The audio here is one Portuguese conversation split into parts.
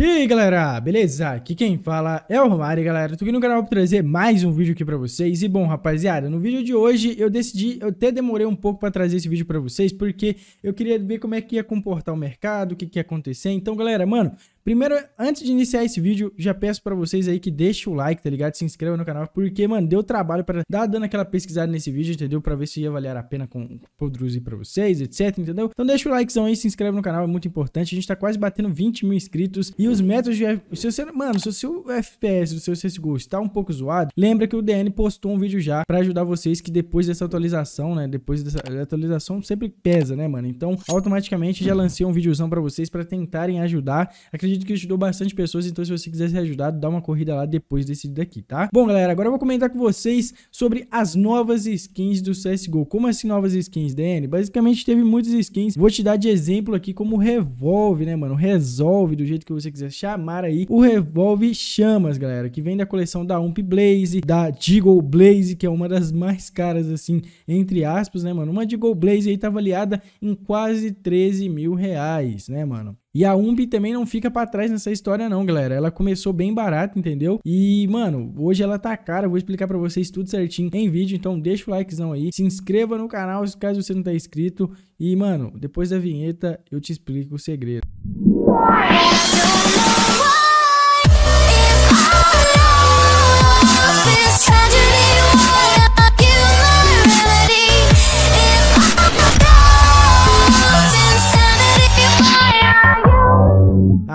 E aí galera, beleza? Aqui quem fala é o Romário galera, tô aqui no canal pra trazer mais um vídeo aqui pra vocês E bom rapaziada, no vídeo de hoje eu decidi, eu até demorei um pouco pra trazer esse vídeo pra vocês Porque eu queria ver como é que ia comportar o mercado, o que, que ia acontecer Então galera, mano, Primeiro, antes de iniciar esse vídeo, já peço para vocês aí que deixem o like, tá ligado? Se inscreva no canal, porque, mano, deu trabalho para dar dando aquela pesquisada nesse vídeo, entendeu? Para ver se ia valer a pena com produzir para vocês, etc, entendeu? Então deixa o likezão aí, se inscreve no canal, é muito importante. A gente tá quase batendo 20 mil inscritos e os métodos de... Se você, mano, se o seu FPS, o seu CSGO está um pouco zoado, lembra que o DN postou um vídeo já para ajudar vocês que depois dessa atualização, né? Depois dessa atualização sempre pesa, né, mano? Então, automaticamente já lancei um videozão para vocês para tentarem ajudar. Acredito acredito que ajudou bastante pessoas, então se você quiser ser ajudado, dá uma corrida lá depois desse daqui, tá? Bom, galera, agora eu vou comentar com vocês sobre as novas skins do CSGO. Como assim novas skins, DN? Basicamente teve muitas skins. Vou te dar de exemplo aqui como Revolve, né, mano? Resolve, do jeito que você quiser chamar aí. O Revolve Chamas, galera, que vem da coleção da Ump Blaze, da Deagle Blaze, que é uma das mais caras, assim, entre aspas, né, mano? Uma Deagle Blaze aí tá avaliada em quase 13 mil reais, né, mano? E a Umbi também não fica para trás nessa história não, galera. Ela começou bem barata, entendeu? E, mano, hoje ela tá cara. Eu vou explicar para vocês tudo certinho em vídeo, então deixa o likezão aí, se inscreva no canal caso você não tá inscrito. E, mano, depois da vinheta eu te explico o segredo.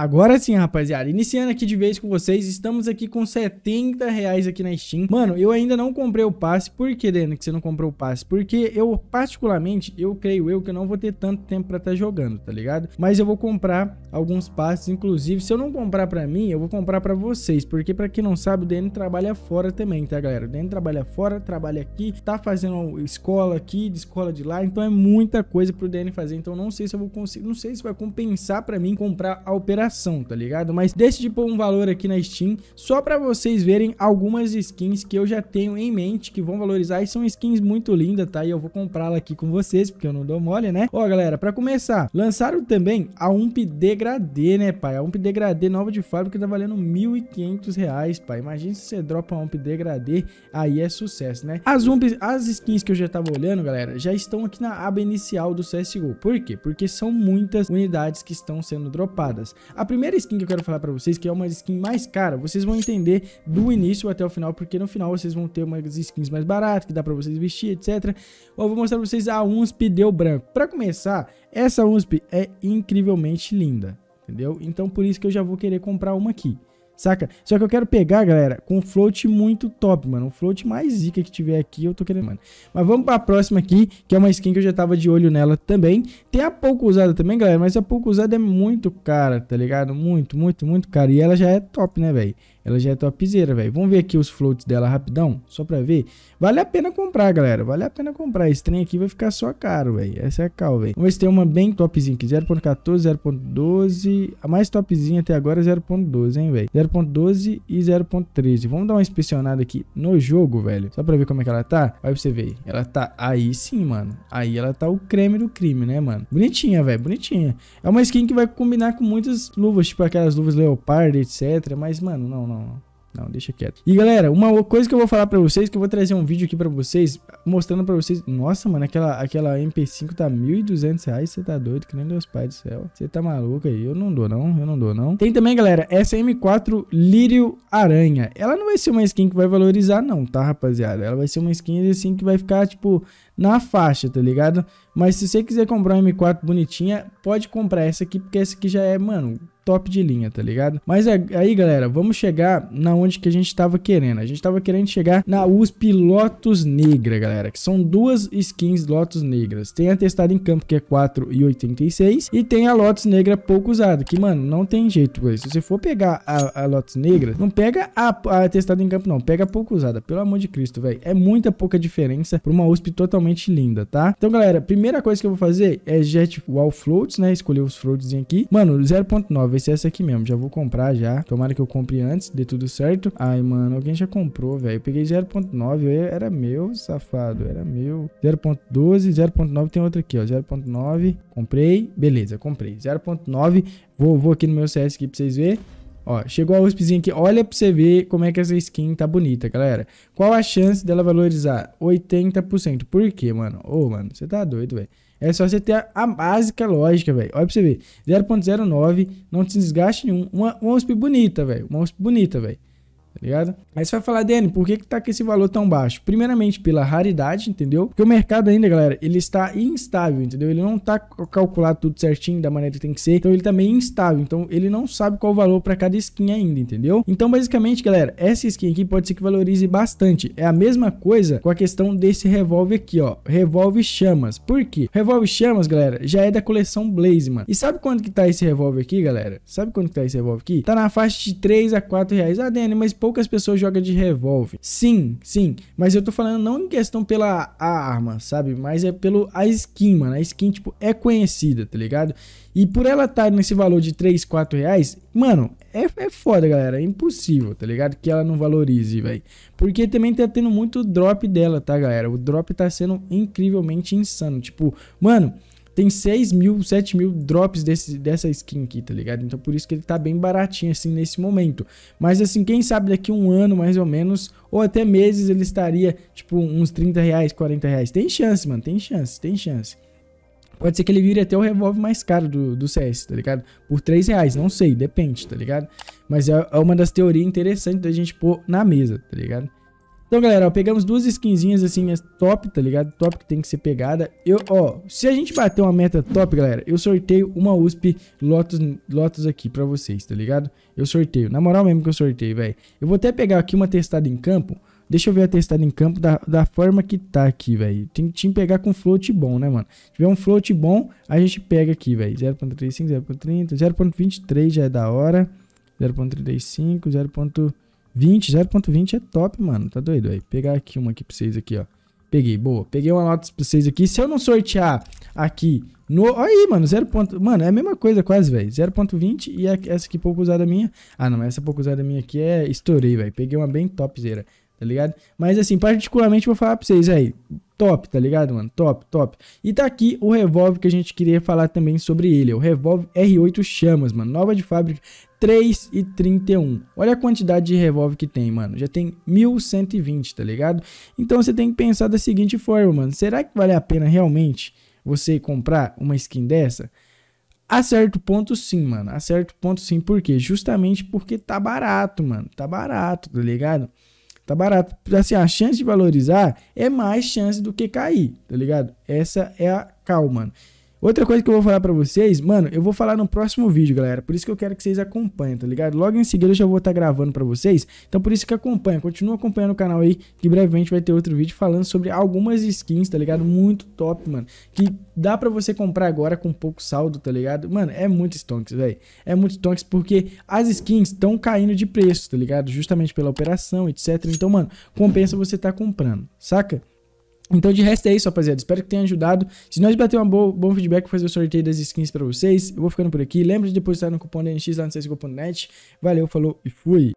Agora sim, rapaziada. Iniciando aqui de vez com vocês, estamos aqui com 70 reais aqui na Steam. Mano, eu ainda não comprei o passe. Por que, Deno, que você não comprou o passe? Porque eu, particularmente, eu creio eu que eu não vou ter tanto tempo pra estar tá jogando, tá ligado? Mas eu vou comprar alguns passes. Inclusive, se eu não comprar pra mim, eu vou comprar pra vocês. Porque, pra quem não sabe, o Deno trabalha fora também, tá, galera? O Deno trabalha fora, trabalha aqui, tá fazendo escola aqui, de escola de lá. Então é muita coisa pro Deno fazer. Então não sei se eu vou conseguir, não sei se vai compensar pra mim comprar a operação coração, tá ligado? Mas decidi tipo, pôr um valor aqui na Steam só para vocês verem algumas skins que eu já tenho em mente que vão valorizar e são skins muito lindas, tá? E eu vou comprá-la aqui com vocês, porque eu não dou mole, né? Ó, galera, para começar, lançaram também a Ump Degradê, né, pai? A Ump Degradê nova de fábrica tá valendo R$ reais, pai. Imagina se você dropa uma Ump Degradê, aí é sucesso, né? As Umps, as skins que eu já tava olhando, galera, já estão aqui na aba inicial do CSGO. Por quê? Porque são muitas unidades que estão sendo dropadas. A a primeira skin que eu quero falar pra vocês, que é uma skin mais cara, vocês vão entender do início até o final, porque no final vocês vão ter umas skins mais baratas, que dá pra vocês vestir, etc. Eu vou mostrar pra vocês a UNSP deu branco. Pra começar, essa UNSP é incrivelmente linda, entendeu? Então por isso que eu já vou querer comprar uma aqui. Saca? Só que eu quero pegar, galera, com um float muito top, mano. Um float mais zica que tiver aqui, eu tô querendo, mano. Mas vamos pra próxima aqui, que é uma skin que eu já tava de olho nela também. Tem a pouco usada também, galera, mas a pouco usada é muito cara, tá ligado? Muito, muito, muito cara. E ela já é top, né, velho? Ela já é topzera, velho. Vamos ver aqui os floats dela rapidão, só pra ver. Vale a pena comprar, galera. Vale a pena comprar. Esse trem aqui vai ficar só caro, velho. Essa é a cal, velho. Vamos ver se tem uma bem topzinha aqui. 0.14, 0.12. A mais topzinha até agora é 0.12, hein, velho. 0.12 e 0.13. Vamos dar uma inspecionada aqui no jogo, velho. Só pra ver como é que ela tá. Olha pra você ver. Ela tá aí sim, mano. Aí ela tá o creme do crime, né, mano? Bonitinha, velho. Bonitinha. É uma skin que vai combinar com muitas luvas, tipo aquelas luvas leopardo, etc. Mas, mano, não, não, não. Não, deixa quieto. E galera, uma coisa que eu vou falar pra vocês, que eu vou trazer um vídeo aqui pra vocês, mostrando pra vocês. Nossa, mano, aquela, aquela MP5 tá 1.200 reais. Você tá doido, que nem Deus Pai do céu. Você tá maluco aí? Eu não dou, não. Eu não dou, não. Tem também, galera, essa M4 Lírio Aranha. Ela não vai ser uma skin que vai valorizar, não, tá, rapaziada? Ela vai ser uma skin, assim, que vai ficar, tipo, na faixa, tá ligado? Mas se você quiser comprar uma M4 bonitinha, pode comprar essa aqui, porque essa aqui já é, mano, top de linha, tá ligado? Mas é, aí, galera, vamos chegar na onde que a gente tava querendo. A gente tava querendo chegar na USP Lotus Negra, galera, que são duas skins Lotus Negras. Tem a testada em campo, que é 4,86, e tem a Lotus Negra pouco usada, que, mano, não tem jeito, velho. Se você for pegar a, a Lotus Negra, não pega a, a testada em campo, não. Pega a pouco usada, pelo amor de Cristo, velho. É muita pouca diferença pra uma USP totalmente linda, tá? Então, galera, primeira coisa que eu vou fazer é Jet Wall Floats, né? Escolher os floats aqui. Mano, 0.9 vai ser essa aqui mesmo. Já vou comprar já. Tomara que eu compre antes, dê tudo certo. Ai, mano, alguém já comprou, velho. Eu peguei 0.9, era meu, safado. Era meu. 0.12, 0.9 tem outra aqui, ó. 0.9, comprei. Beleza, comprei. 0.9, vou, vou aqui no meu CS aqui pra vocês verem. Ó, chegou a USPzinha aqui. Olha pra você ver como é que essa skin tá bonita, galera. Qual a chance dela valorizar? 80%. Por quê, mano? Ô, oh, mano, você tá doido, velho. É só você ter a, a básica lógica, velho. Olha pra você ver. 0.09, não te desgaste nenhum. Uma, uma USP bonita, velho. Uma USP bonita, velho tá ligado? Aí você vai falar, Dani, por que que tá com esse valor tão baixo? Primeiramente, pela raridade, entendeu? Porque o mercado ainda, galera, ele está instável, entendeu? Ele não tá calculado tudo certinho, da maneira que tem que ser, então ele também é instável, então ele não sabe qual o valor para cada skin ainda, entendeu? Então, basicamente, galera, essa skin aqui pode ser que valorize bastante. É a mesma coisa com a questão desse revólver aqui, ó, revólver chamas. Por quê? Revólver chamas, galera, já é da coleção Blaze, mano. E sabe quanto que tá esse revólver aqui, galera? Sabe quanto que tá esse revólver aqui? Tá na faixa de 3 a 4 reais. Ah, Dani, mas poucas pessoas jogam de revólver. Sim, sim. Mas eu tô falando não em questão pela arma, sabe? Mas é pelo a skin, mano. A skin, tipo, é conhecida, tá ligado? E por ela estar tá nesse valor de 3, 4 reais, mano, é, é foda, galera. É impossível, tá ligado? Que ela não valorize, velho. Porque também tá tendo muito drop dela, tá, galera? O drop tá sendo incrivelmente insano. Tipo, mano, tem 6 mil, 7 mil drops desse, dessa skin aqui, tá ligado? Então por isso que ele tá bem baratinho assim nesse momento. Mas assim, quem sabe daqui um ano mais ou menos, ou até meses ele estaria tipo uns 30 reais, 40 reais. Tem chance, mano, tem chance, tem chance. Pode ser que ele vire até o revólver mais caro do, do CS, tá ligado? Por 3 reais, não sei, depende, tá ligado? Mas é, é uma das teorias interessantes da gente pôr na mesa, tá ligado? Então, galera, ó, pegamos duas skinzinhas assim, top, tá ligado? Top que tem que ser pegada. Eu, ó, se a gente bater uma meta top, galera, eu sorteio uma USP Lotus, Lotus aqui pra vocês, tá ligado? Eu sorteio, na moral mesmo que eu sorteio, velho. Eu vou até pegar aqui uma testada em campo. Deixa eu ver a testada em campo da, da forma que tá aqui, velho. Tem que pegar com float bom, né, mano? Se tiver um float bom, a gente pega aqui, velho. 0.35, 0.30, 0.23 já é da hora. 0.35, 0. 20, 0.20 é top, mano. Tá doido aí. Pegar aqui uma aqui pra vocês aqui, ó. Peguei, boa. Peguei uma nota pra vocês aqui. Se eu não sortear aqui no... Aí, mano, 0. Mano, é a mesma coisa quase, velho. 0.20 e é essa aqui pouco usada minha. Ah, não, essa pouco usada minha aqui é... Estourei, velho. Peguei uma bem topzera, tá ligado? Mas, assim, particularmente vou falar pra vocês aí. Top, tá ligado, mano? Top, top. E tá aqui o revólver que a gente queria falar também sobre ele. O revólver R8 Chamas, mano. Nova de fábrica 3,31. Olha a quantidade de revólver que tem, mano. Já tem 1.120, tá ligado? Então você tem que pensar da seguinte forma, mano. Será que vale a pena realmente você comprar uma skin dessa? A certo ponto sim, mano. A certo ponto sim. Por quê? Justamente porque tá barato, mano. Tá barato, tá ligado? Tá barato. Assim, a chance de valorizar é mais chance do que cair, tá ligado? Essa é a calma, mano. Outra coisa que eu vou falar pra vocês, mano, eu vou falar no próximo vídeo, galera. Por isso que eu quero que vocês acompanhem, tá ligado? Logo em seguida eu já vou estar tá gravando pra vocês. Então por isso que acompanha, continua acompanhando o canal aí, que brevemente vai ter outro vídeo falando sobre algumas skins, tá ligado? Muito top, mano. Que dá pra você comprar agora com pouco saldo, tá ligado? Mano, é muito stonks, velho. É muito stonks porque as skins estão caindo de preço, tá ligado? Justamente pela operação, etc. Então, mano, compensa você estar tá comprando, saca? Então, de resto é isso, rapaziada. Espero que tenha ajudado. Se nós bater um bom, feedback, vou fazer o sorteio das skins pra vocês. Eu vou ficando por aqui. Lembra de depositar no cupom DNX lá no CSGO.net. Valeu, falou e fui!